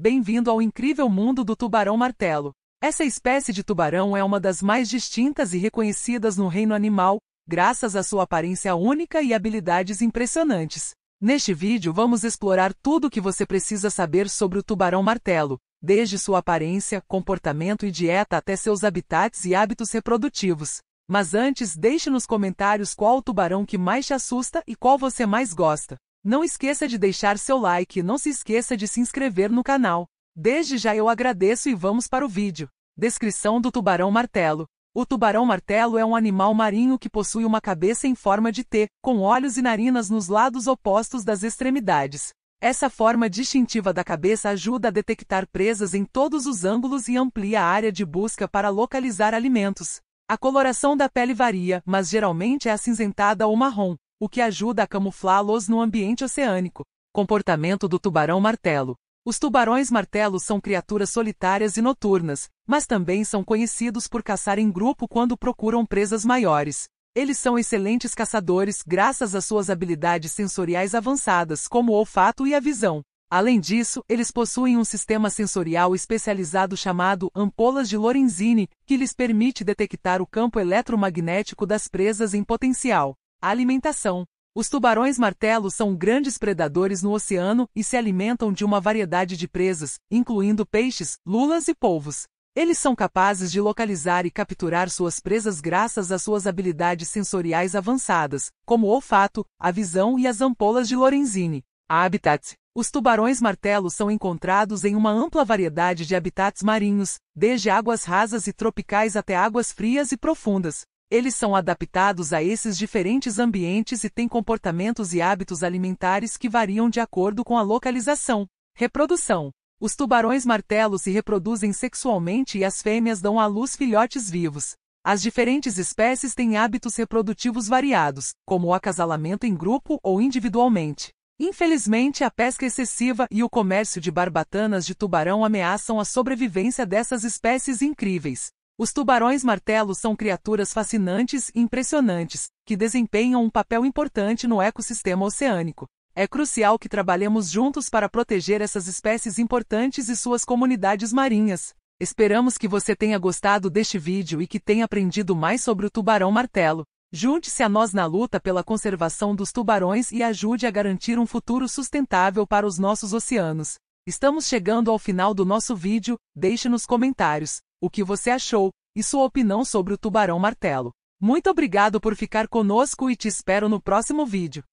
Bem-vindo ao incrível mundo do tubarão-martelo. Essa espécie de tubarão é uma das mais distintas e reconhecidas no reino animal, graças à sua aparência única e habilidades impressionantes. Neste vídeo vamos explorar tudo o que você precisa saber sobre o tubarão-martelo, desde sua aparência, comportamento e dieta até seus habitats e hábitos reprodutivos. Mas antes, deixe nos comentários qual o tubarão que mais te assusta e qual você mais gosta. Não esqueça de deixar seu like e não se esqueça de se inscrever no canal. Desde já eu agradeço e vamos para o vídeo. Descrição do tubarão martelo. O tubarão martelo é um animal marinho que possui uma cabeça em forma de T, com olhos e narinas nos lados opostos das extremidades. Essa forma distintiva da cabeça ajuda a detectar presas em todos os ângulos e amplia a área de busca para localizar alimentos. A coloração da pele varia, mas geralmente é acinzentada ou marrom o que ajuda a camuflá-los no ambiente oceânico. Comportamento do tubarão martelo. Os tubarões martelos são criaturas solitárias e noturnas, mas também são conhecidos por caçar em grupo quando procuram presas maiores. Eles são excelentes caçadores graças às suas habilidades sensoriais avançadas, como o olfato e a visão. Além disso, eles possuem um sistema sensorial especializado chamado ampolas de Lorenzini, que lhes permite detectar o campo eletromagnético das presas em potencial. Alimentação. Os tubarões-martelo são grandes predadores no oceano e se alimentam de uma variedade de presas, incluindo peixes, lulas e polvos. Eles são capazes de localizar e capturar suas presas graças às suas habilidades sensoriais avançadas, como o olfato, a visão e as ampolas de Lorenzini. Habitat. Os tubarões-martelo são encontrados em uma ampla variedade de habitats marinhos, desde águas rasas e tropicais até águas frias e profundas. Eles são adaptados a esses diferentes ambientes e têm comportamentos e hábitos alimentares que variam de acordo com a localização. Reprodução: Os tubarões-martelo se reproduzem sexualmente e as fêmeas dão à luz filhotes vivos. As diferentes espécies têm hábitos reprodutivos variados, como o acasalamento em grupo ou individualmente. Infelizmente, a pesca excessiva e o comércio de barbatanas de tubarão ameaçam a sobrevivência dessas espécies incríveis. Os tubarões-martelos são criaturas fascinantes e impressionantes, que desempenham um papel importante no ecossistema oceânico. É crucial que trabalhemos juntos para proteger essas espécies importantes e suas comunidades marinhas. Esperamos que você tenha gostado deste vídeo e que tenha aprendido mais sobre o tubarão-martelo. Junte-se a nós na luta pela conservação dos tubarões e ajude a garantir um futuro sustentável para os nossos oceanos. Estamos chegando ao final do nosso vídeo, deixe nos comentários o que você achou e sua opinião sobre o tubarão martelo. Muito obrigado por ficar conosco e te espero no próximo vídeo.